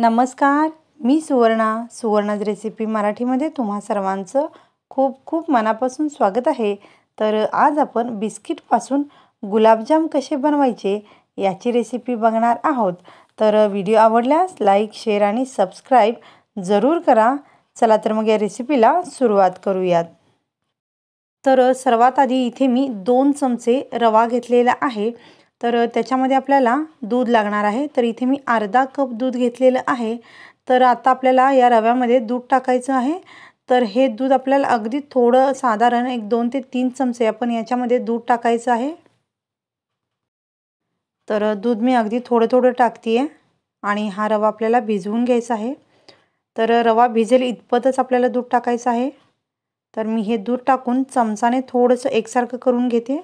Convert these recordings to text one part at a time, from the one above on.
नमस्कार मी सुवर्णा सुवर्णाज रेसिपी मराठीमध्ये तुम्हा सर्वांचं खूप खूप मनापासून स्वागत आहे तर आज आपण बिस्किटपासून गुलाबजाम कसे बनवायचे याची रेसिपी बघणार आहोत तर व्हिडिओ आवडल्यास लाईक शेअर आणि सबस्क्राईब जरूर करा चला तर मग या रेसिपीला सुरुवात करूयात तर सर्वात आधी इथे मी दोन चमचे रवा घेतलेला आहे तर त्याच्यामध्ये आपल्याला दूध लागणार आहे तर इथे मी अर्धा कप दूध घेतलेलं आहे तर आता आपल्याला या रव्यामध्ये दूध टाकायचं आहे तर हे दूध आपल्याला अगदी थोडं साधारण एक दोन ते तीन चमचे आपण याच्यामध्ये दूध टाकायचं आहे तर दूध मी अगदी थोडं थोडं टाकते आहे आणि हा रवा आपल्याला भिजवून घ्यायचा आहे तर रवा भिजेल इतपतच आपल्याला दूध टाकायचं आहे तर मी हे दूध टाकून चमचाने थोडंसं एकसारखं करून घेते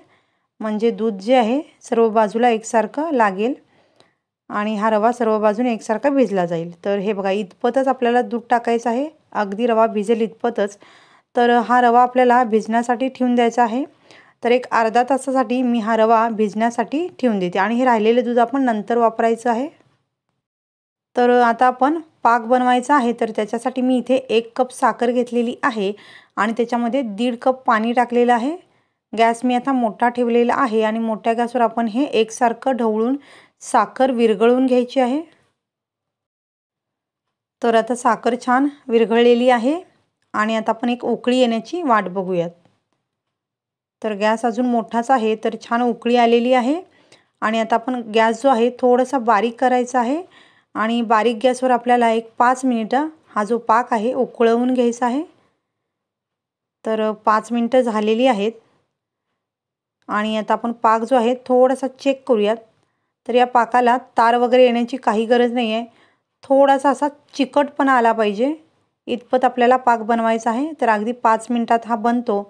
म्हणजे दूध जे आहे सर्व बाजूला एकसारखं लागेल आणि हा रवा सर्व बाजूने एकसारखा भिजला जाईल तर हे बघा इतपतच आपल्याला दूध टाकायचं आहे अगदी रवा भिजेल इतपतच तर हा रवा आपल्याला भिजण्यासाठी ठेवून द्यायचा आहे तर एक अर्धा तासासाठी मी हा रवा भिजण्यासाठी ठेवून देते आणि हे राहिलेले दूध आपण नंतर वापरायचं आहे तर आता आपण पाक बनवायचा आहे तर त्याच्यासाठी मी इथे एक कप साखर घेतलेली आहे आणि त्याच्यामध्ये दीड कप पाणी टाकलेलं आहे गॅस मी आता मोठा ठेवलेला आहे आणि मोठ्या गॅसवर आपण हे एकसारखं ढवळून साखर विरघळून घ्यायची आहे तर आता साखर छान विरघळलेली आहे आणि आता आपण एक उकळी येण्याची वाट बघूयात तर गॅस अजून मोठाच आहे तर छान उकळी आलेली आहे आणि आता आपण गॅस जो आहे थोडासा बारीक करायचा आहे आणि बारीक गॅसवर आपल्याला एक पाच मिनिटं हा जो पाक आहे उकळवून घ्यायचा आहे तर पाच मिनटं झालेली आहेत आणि आता आपण पाक जो आहे थोडासा चेक करूयात तर या पाकाला तार वगैरे येण्याची काही गरज नाही आहे थोडासा असा चिकटपणा आला पाहिजे इतपत आपल्याला पाक बनवायचा आहे तर अगदी पाच मिनटात हा बनतो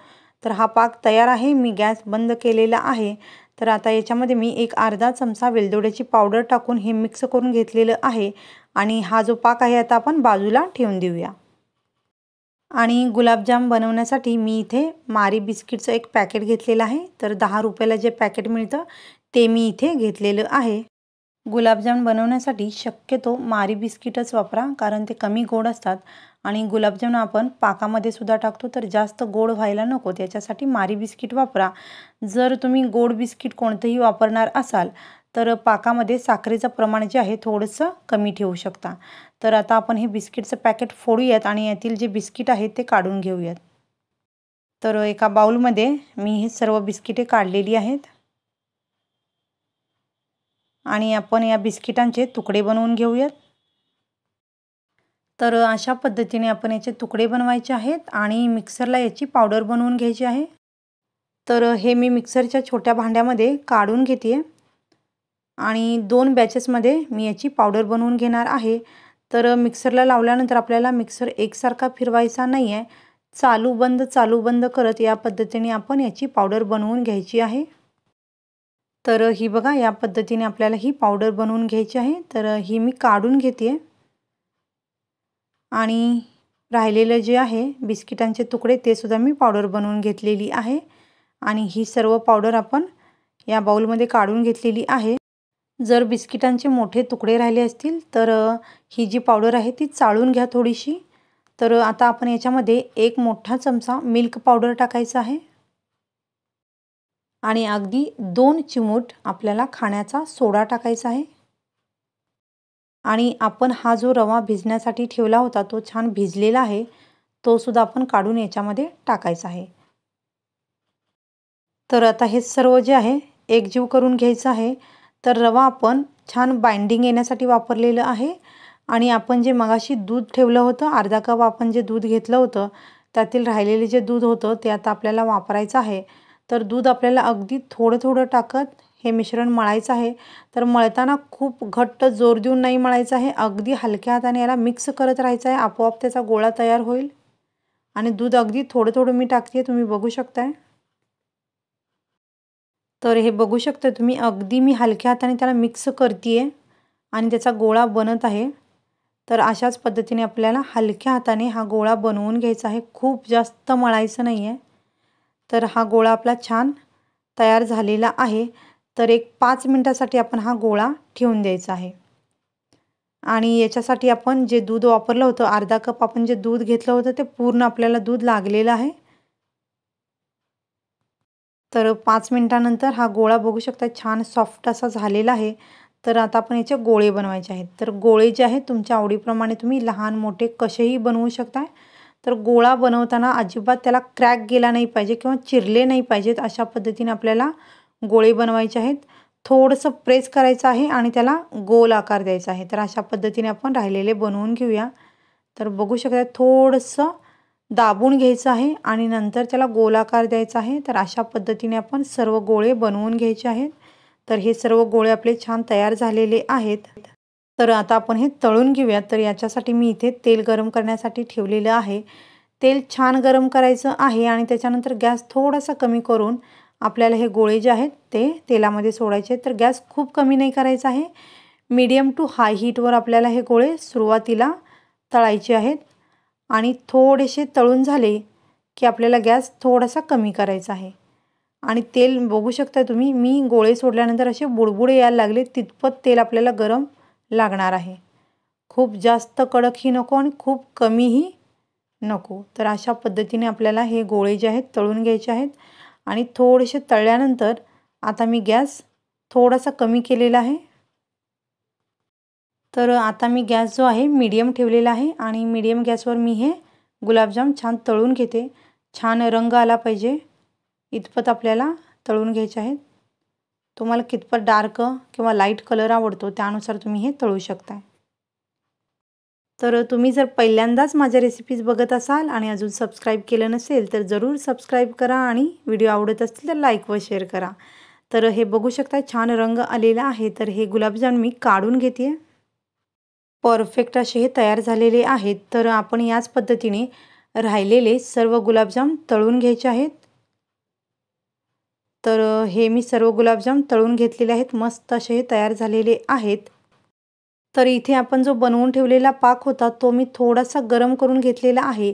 तर हा पाक तयार आहे मी गॅस बंद केलेला आहे तर आता याच्यामध्ये मी एक अर्धा चमचा वेलदोड्याची पावडर टाकून हे मिक्स करून घेतलेलं आहे आणि हा जो पाक आहे आता आपण बाजूला ठेवून देऊया आणि गुलाबजाम बनवण्यासाठी मी इथे मारी बिस्किटचं एक पॅकेट घेतलेलं आहे तर दहा रुपयाला जे पॅकेट मिळतं ते मी इथे घेतलेलं आहे गुलाबजाम बनवण्यासाठी शक्यतो मारी बिस्किटच वापरा कारण ते कमी गोड असतात आणि गुलाबजाम आपण पाकामध्ये सुद्धा टाकतो तर जास्त गोड व्हायला नको त्याच्यासाठी मारी बिस्किट वापरा जर तुम्ही गोड बिस्किट कोणतंही वापरणार असाल तर पाकामध्ये साखरेचं प्रमाण जे आहे थोडंसं कमी ठेवू शकता तर आता आपण हे बिस्किटचं पॅकेट फोडूयात आणि यातील जे बिस्किट आहेत ते काढून घेऊयात तर एका बाऊलमध्ये मी हे सर्व बिस्किटे काढलेली आहेत आणि आपण या बिस्किटांचे तुकडे बनवून घेऊयात तर अशा पद्धतीने आपण याचे तुकडे बनवायचे आहेत आणि मिक्सरला याची पावडर बनवून घ्यायची आहे तर हे मी मिक्सरच्या छोट्या भांड्यामध्ये काढून घेते आणि दोन बॅचेसमध्ये मी याची पावडर बनवून घेणार आहे तर मिक्सरला लावल्यानंतर आपल्याला मिक्सर एकसारखा फिरवायचा नाही आहे चालू बंद चालू बंद करत या पद्धतीने आपण याची पावडर बनवून घ्यायची आहे तर ही बघा या पद्धतीने आपल्याला ही पावडर बनवून घ्यायची आहे तर ही मी काढून घेते आणि राहिलेलं जे आहे बिस्किटांचे तुकडे ते सुद्धा मी पावडर बनवून घेतलेली आहे आणि ही सर्व पावडर आपण या बाऊलमध्ये काढून घेतलेली आहे जर बिस्किटांचे मोठे तुकडे राहिले असतील तर ही जी पावडर आहे ती चाळून घ्या थोडीशी तर आता आपण याच्यामध्ये एक मोठा चमचा मिल्क पावडर टाकायचा आहे आणि अगदी दोन चिमूट आपल्याला खाण्याचा सोडा टाकायचा आहे आणि आपण हा जो रवा भिजण्यासाठी ठेवला होता तो छान भिजलेला आहे तो सुद्धा आपण काढून याच्यामध्ये टाकायचा आहे तर आता हे सर्व जे आहे एकजीव करून घ्यायचं आहे तर रवा आपण छान बाइंडिंग येण्यासाठी वापरलेलं आहे आणि आपण जे मगाशी दूध ठेवलं होतं अर्धा कप आपण जे दूध घेतलं होतं त्यातील राहिलेले जे दूध होतं ते आता आपल्याला वापरायचं आहे तर दूध आपल्याला अगदी थोडं थोडं टाकत हे मिश्रण मळायचं आहे तर मळताना खूप घट्ट जोर देऊन नाही मळायचं आहे अगदी हलक्या हाताने याला मिक्स करत राहायचं आहे आपोआप त्याचा गोळा तयार होईल आणि दूध अगदी थोडं थोडं मी टाकते तुम्ही बघू शकताय तर हे बघू शकता तुम्ही अगदी मी हलक्या हाताने त्याला मिक्स करते आहे आणि त्याचा गोळा बनत आहे तर अशाच पद्धतीने आपल्याला हलक्या हाताने हा गोळा बनवून घ्यायचा आहे खूप जास्त मळायचं नाही आहे तर हा गोळा आपला छान तयार झालेला आहे तर एक पाच मिनटासाठी आपण हा गोळा ठेवून द्यायचा आहे आणि याच्यासाठी आपण जे दूध वापरलं होतं अर्धा कप आपण जे दूध घेतलं होतं ते पूर्ण आपल्याला दूध लागलेलं आहे तर पाच मिनटानंतर हा गोळा बघू शकता छान सॉफ्ट असा झालेला आहे तर आता आपण याचे गोळे बनवायचे आहेत तर गोळे जे आहेत तुमच्या आवडीप्रमाणे तुम्ही लहान मोठे कसेही बनवू शकता तर गोळा बनवताना अजिबात त्याला क्रॅक गेला नाही पाहिजे किंवा चिरले नाही पाहिजेत अशा पद्धतीने आपल्याला गोळे बनवायचे आहेत थोडंसं प्रेस करायचं आहे आणि त्याला गोल आकार द्यायचा आहे तर अशा पद्धतीने आपण राहिलेले बनवून घेऊया तर बघू शकता थोडंसं दाबून घ्यायचं आहे आणि नंतर त्याला गोलाकार द्यायचा आहे तर अशा पद्धतीने आपण सर्व गोळे बनवून घ्यायचे आहेत तर हे सर्व गोळे आपले छान तयार झालेले आहेत तर आता आपण हे तळून घेऊयात तर याच्यासाठी मी इथे तेल गरम करण्यासाठी ठेवलेलं आहे तेल छान गरम करायचं आहे आणि त्याच्यानंतर गॅस थोडासा कमी करून आपल्याला हे गोळे जे आहेत ते तेलामध्ये सोडायचे तर गॅस खूप कमी नाही करायचा आहे मीडियम टू हाय हीटवर आपल्याला हे गोळे सुरुवातीला तळायचे आहेत आणि थोडेसे तळून झाले की आपल्याला गॅस थोडासा कमी करायचा आहे आणि तेल बघू शकता तुम्ही मी गोळे सोडल्यानंतर असे बुडबुडे यायला लागले तितपत तेल आपल्याला गरम लागणार आहे खूप जास्त कडकही नको आणि खूप कमीही नको तर अशा पद्धतीने आपल्याला हे गोळे जे आहेत तळून घ्यायचे आहेत आणि थोडेसे तळल्यानंतर आता मी गॅस थोडासा कमी केलेला आहे तर आता मी गॅस जो आहे मीडियम ठेवलेला आहे आणि मीडियम गॅसवर मी हे गुलाबजाम छान तळून घेते छान रंग आला पाहिजे इतपत आपल्याला तळून घ्यायचे आहेत तुम्हाला कितपत डार्क किंवा लाईट कलर आवडतो त्यानुसार तुम्ही हे तळू शकता तर तुम्ही जर पहिल्यांदाच माझ्या रेसिपीज बघत असाल आणि अजून सबस्क्राईब केलं नसेल तर जरूर सबस्क्राईब करा आणि व्हिडिओ आवडत असतील तर लाईक व शेअर करा तर हे बघू शकता छान रंग आलेला आहे तर हे गुलाबजाम मी काढून घेते परफेक्ट असे हे तयार झालेले आहेत तर आपण याच पद्धतीने राहिलेले सर्व गुलाबजाम तळून घ्यायचे आहेत तर हे मी सर्व गुलाबजाम तळून घेतलेले आहेत मस्त असे हे तयार झालेले आहेत तर इथे आपण जो बनवून ठेवलेला पाक होता तो मी थोडासा गरम करून घेतलेला आहे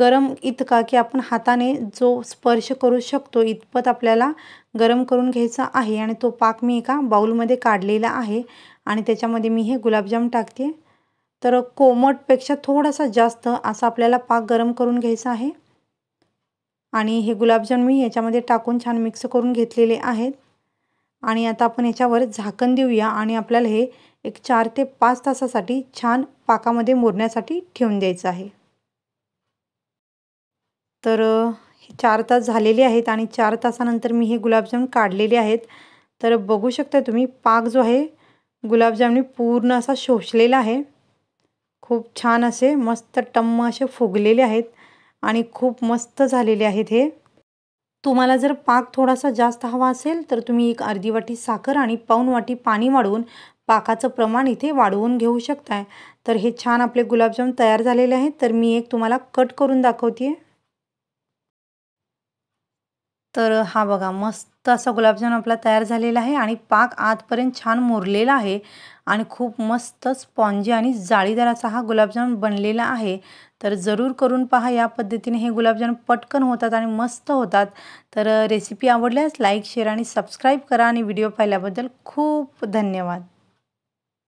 गरम इतका की आपण हाताने जो स्पर्श करू शकतो इतपत आपल्याला गरम करून घ्यायचा आहे आणि तो पाक मी एका बाउलमध्ये काढलेला आहे आणि त्याच्यामध्ये मी हे गुलाबजाम टाकते तर कोमटपेक्षा थोडासा जास्त असा आपल्याला पाक गरम करून घ्यायचा आहे आणि हे गुलाबजाम मी याच्यामध्ये टाकून छान मिक्स करून घेतलेले आहेत आणि आता आपण याच्यावर झाकण देऊया आणि आपल्याला हे एक चार ते पाच तासासाठी छान पाकामध्ये मुरण्यासाठी ठेवून द्यायचं आहे तर हे चार तास झालेले आहेत आणि चार तासानंतर मी हे गुलाबजाम काढलेले आहेत तर बघू शकता तुम्ही पाक जो आहे गुलाबजामनी पूर्ण असा शोषलेला आहे खूप छान असे मस्त टम्म असे फुगलेले आहेत आणि खूप मस्त झालेले आहेत हे तुम्हाला जर पाक थोडासा जास्त हवा असेल तर तुम्ही एक अर्धी वाटी साखर आणि पाऊन वाटी पाणी वाढवून पाकाचं प्रमाण इथे वाढवून घेऊ शकताय तर हे छान आपले गुलाबजाम तयार झालेले आहेत तर मी एक तुम्हाला कट करून दाखवते तर हा बघा मस्त असा गुलाबजाम आपला तयार झालेला आहे आणि पाक आतपर्यंत छान मुरलेला आहे आणि खूप मस्त स्पॉन्जी आणि जाळीदार असा हा गुलाबजाम बनलेला आहे तर जरूर करून पहा या पद्धतीने हे गुलाबजाम पटकन होतात आणि मस्त होतात तर रेसिपी आवडल्यास लाईक शेअर आणि सबस्क्राईब करा आणि व्हिडिओ पाहिल्याबद्दल खूप धन्यवाद